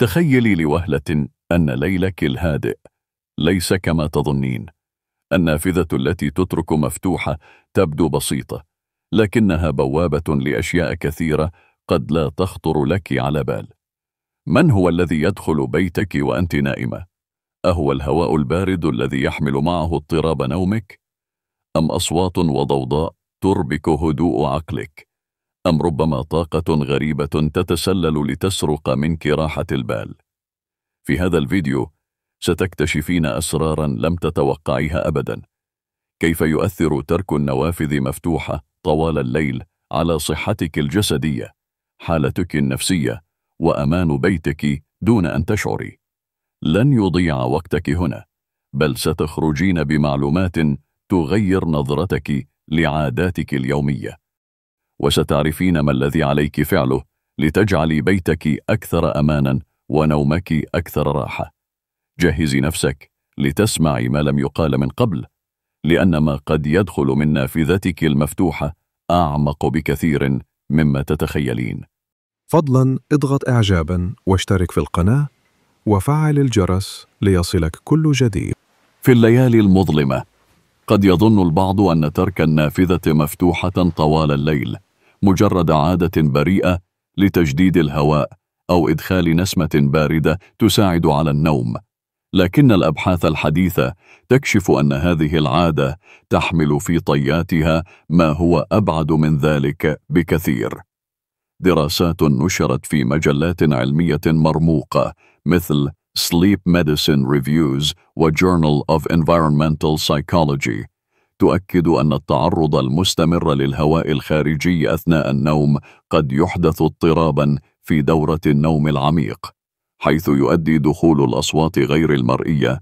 تخيلي لوهلة أن ليلك الهادئ ليس كما تظنين النافذة التي تترك مفتوحة تبدو بسيطة لكنها بوابة لأشياء كثيرة قد لا تخطر لك على بال من هو الذي يدخل بيتك وأنت نائمة؟ أهو الهواء البارد الذي يحمل معه اضطراب نومك؟ أم أصوات وضوضاء تربك هدوء عقلك؟ أم ربما طاقة غريبة تتسلل لتسرق منك راحة البال في هذا الفيديو ستكتشفين أسرارا لم تتوقعيها أبدا كيف يؤثر ترك النوافذ مفتوحة طوال الليل على صحتك الجسدية حالتك النفسية وأمان بيتك دون أن تشعري لن يضيع وقتك هنا بل ستخرجين بمعلومات تغير نظرتك لعاداتك اليومية وستعرفين ما الذي عليك فعله لتجعلي بيتك أكثر أمانا ونومك أكثر راحة جهزي نفسك لتسمعي ما لم يقال من قبل لأن ما قد يدخل من نافذتك المفتوحة أعمق بكثير مما تتخيلين فضلا اضغط إعجابا واشترك في القناة وفعل الجرس ليصلك كل جديد في الليالي المظلمة قد يظن البعض أن ترك النافذة مفتوحة طوال الليل مجرد عادة بريئة لتجديد الهواء أو إدخال نسمة باردة تساعد على النوم لكن الأبحاث الحديثة تكشف أن هذه العادة تحمل في طياتها ما هو أبعد من ذلك بكثير دراسات نشرت في مجلات علمية مرموقة مثل Sleep Medicine Reviews و Journal of Environmental Psychology تؤكد أن التعرض المستمر للهواء الخارجي أثناء النوم قد يحدث اضطرابا في دورة النوم العميق حيث يؤدي دخول الأصوات غير المرئية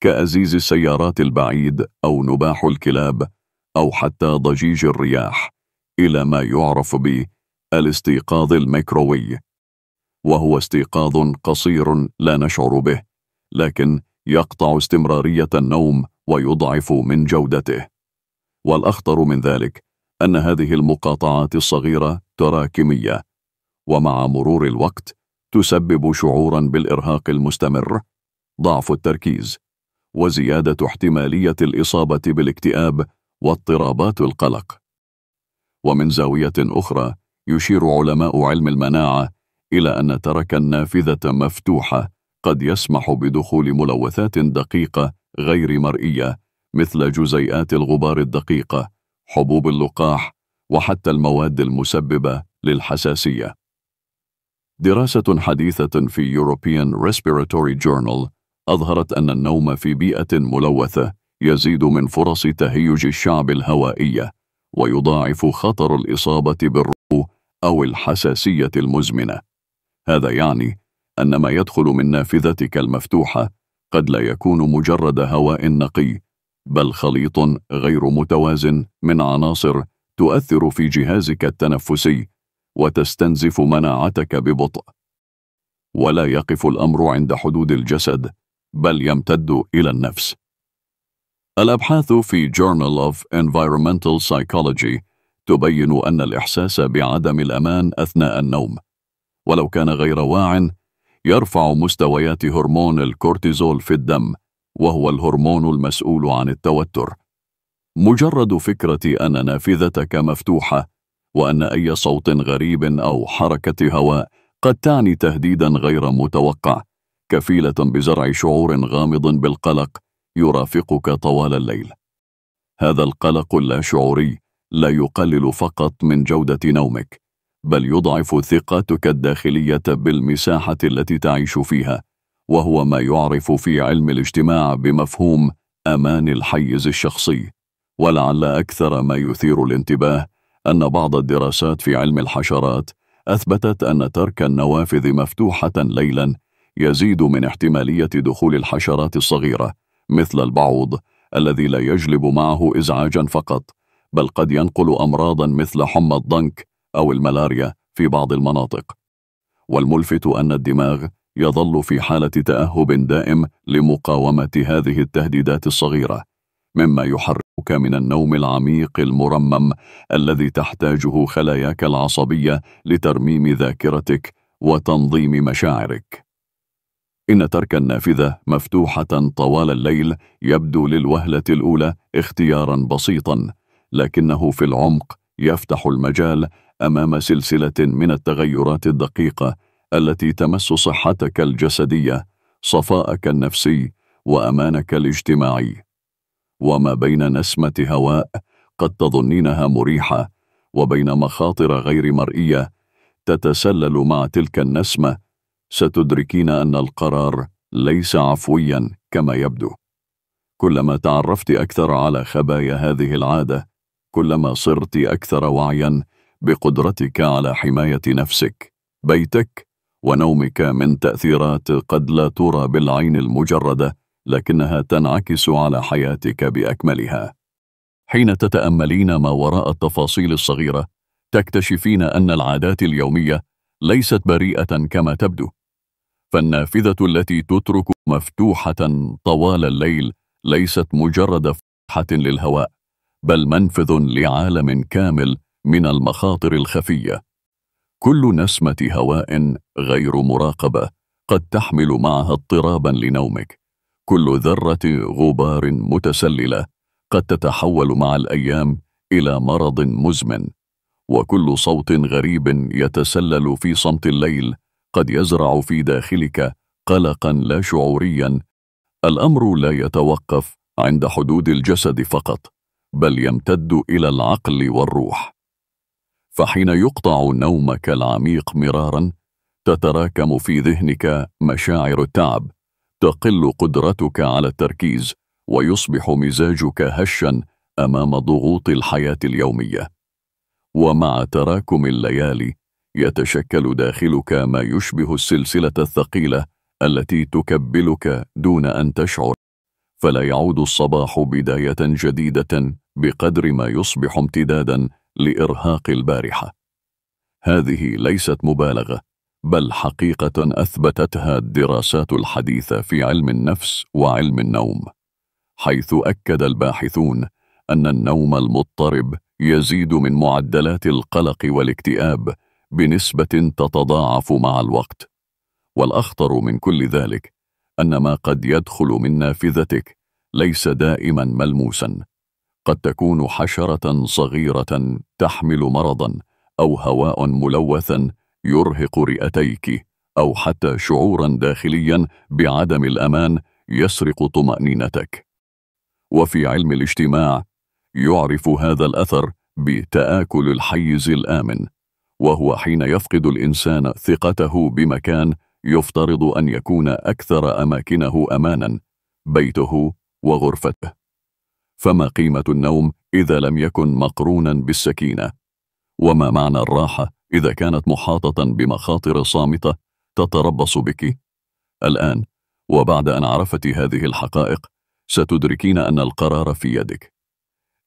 كأزيز السيارات البعيد أو نباح الكلاب أو حتى ضجيج الرياح إلى ما يعرف ب الاستيقاظ الميكروي وهو استيقاظ قصير لا نشعر به لكن يقطع استمرارية النوم ويضعف من جودته والأخطر من ذلك أن هذه المقاطعات الصغيرة تراكمية ومع مرور الوقت تسبب شعورا بالإرهاق المستمر ضعف التركيز وزيادة احتمالية الإصابة بالاكتئاب واضطرابات القلق ومن زاوية أخرى يشير علماء علم المناعة إلى أن ترك النافذة مفتوحة قد يسمح بدخول ملوثات دقيقة غير مرئية مثل جزيئات الغبار الدقيقة حبوب اللقاح وحتى المواد المسببة للحساسية دراسة حديثة في European Respiratory Journal أظهرت أن النوم في بيئة ملوثة يزيد من فرص تهيج الشعب الهوائية ويضاعف خطر الإصابة بالربو أو الحساسية المزمنة هذا يعني أن ما يدخل من نافذتك المفتوحة قد لا يكون مجرد هواء نقي بل خليط غير متوازن من عناصر تؤثر في جهازك التنفسي وتستنزف مناعتك ببطء ولا يقف الأمر عند حدود الجسد بل يمتد إلى النفس الأبحاث في Journal of Environmental Psychology تبين أن الإحساس بعدم الأمان أثناء النوم ولو كان غير واعٍ يرفع مستويات هرمون الكورتيزول في الدم وهو الهرمون المسؤول عن التوتر مجرد فكرة أن نافذتك مفتوحة وأن أي صوت غريب أو حركة هواء قد تعني تهديدا غير متوقع كفيلة بزرع شعور غامض بالقلق يرافقك طوال الليل هذا القلق اللاشعوري لا يقلل فقط من جودة نومك بل يضعف ثقتك الداخلية بالمساحة التي تعيش فيها وهو ما يعرف في علم الاجتماع بمفهوم أمان الحيز الشخصي ولعل أكثر ما يثير الانتباه أن بعض الدراسات في علم الحشرات أثبتت أن ترك النوافذ مفتوحة ليلا يزيد من احتمالية دخول الحشرات الصغيرة مثل البعوض الذي لا يجلب معه إزعاجا فقط بل قد ينقل أمراضا مثل حمى الضنك أو الملاريا في بعض المناطق والملفت أن الدماغ يظل في حالة تأهب دائم لمقاومة هذه التهديدات الصغيرة مما يحركك من النوم العميق المرمم الذي تحتاجه خلاياك العصبية لترميم ذاكرتك وتنظيم مشاعرك إن ترك النافذة مفتوحة طوال الليل يبدو للوهلة الأولى اختيارا بسيطا لكنه في العمق يفتح المجال أمام سلسلة من التغيرات الدقيقة التي تمس صحتك الجسدية صفاءك النفسي وأمانك الاجتماعي وما بين نسمة هواء قد تظنينها مريحة وبين مخاطر غير مرئية تتسلل مع تلك النسمة ستدركين أن القرار ليس عفويا كما يبدو كلما تعرفت أكثر على خبايا هذه العادة كلما صرت أكثر وعيا بقدرتك على حماية نفسك بيتك ونومك من تأثيرات قد لا ترى بالعين المجردة لكنها تنعكس على حياتك بأكملها حين تتأملين ما وراء التفاصيل الصغيرة تكتشفين أن العادات اليومية ليست بريئة كما تبدو فالنافذة التي تترك مفتوحة طوال الليل ليست مجرد فتحة للهواء بل منفذ لعالم كامل من المخاطر الخفية كل نسمة هواء غير مراقبة قد تحمل معها اضطرابا لنومك كل ذرة غبار متسللة قد تتحول مع الأيام إلى مرض مزمن وكل صوت غريب يتسلل في صمت الليل قد يزرع في داخلك قلقا لا شعوريا الأمر لا يتوقف عند حدود الجسد فقط بل يمتد إلى العقل والروح فحين يقطع نومك العميق مرارا تتراكم في ذهنك مشاعر التعب تقل قدرتك على التركيز ويصبح مزاجك هشا امام ضغوط الحياه اليوميه ومع تراكم الليالي يتشكل داخلك ما يشبه السلسله الثقيله التي تكبلك دون ان تشعر فلا يعود الصباح بدايه جديده بقدر ما يصبح امتدادا لإرهاق البارحة هذه ليست مبالغة بل حقيقة أثبتتها الدراسات الحديثة في علم النفس وعلم النوم حيث أكد الباحثون أن النوم المضطرب يزيد من معدلات القلق والاكتئاب بنسبة تتضاعف مع الوقت والأخطر من كل ذلك أن ما قد يدخل من نافذتك ليس دائما ملموسا قد تكون حشرة صغيرة تحمل مرضا أو هواء ملوثا يرهق رئتيك أو حتى شعورا داخليا بعدم الأمان يسرق طمأنينتك وفي علم الاجتماع يعرف هذا الأثر بتآكل الحيز الآمن وهو حين يفقد الإنسان ثقته بمكان يفترض أن يكون أكثر أماكنه أمانا بيته وغرفته فما قيمة النوم إذا لم يكن مقرونا بالسكينة وما معنى الراحة إذا كانت محاطة بمخاطر صامتة تتربص بك الآن وبعد أن عرفت هذه الحقائق ستدركين أن القرار في يدك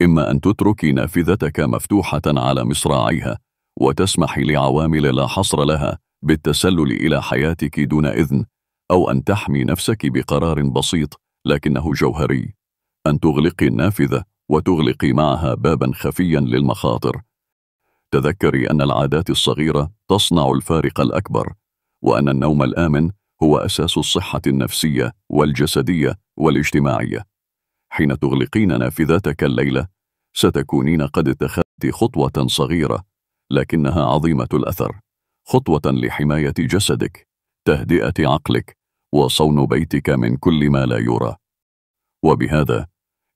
إما أن تتركي نافذتك مفتوحة على مصراعيها وتسمحي لعوامل لا حصر لها بالتسلل إلى حياتك دون إذن أو أن تحمي نفسك بقرار بسيط لكنه جوهري أن تغلقي النافذة وتغلقي معها بابا خفيا للمخاطر تذكري أن العادات الصغيرة تصنع الفارق الأكبر وأن النوم الآمن هو أساس الصحة النفسية والجسدية والاجتماعية حين تغلقين نافذتك الليلة ستكونين قد اتخذت خطوة صغيرة لكنها عظيمة الأثر خطوة لحماية جسدك تهدئة عقلك وصون بيتك من كل ما لا يرى وبهذا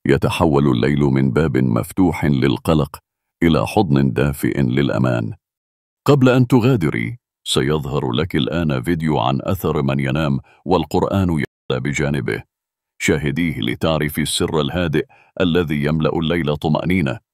يتحول الليل من باب مفتوح للقلق إلى حضن دافئ للأمان قبل أن تغادري سيظهر لك الآن فيديو عن أثر من ينام والقرآن يعلى بجانبه شاهديه لتعرفي السر الهادئ الذي يملأ الليل طمأنينة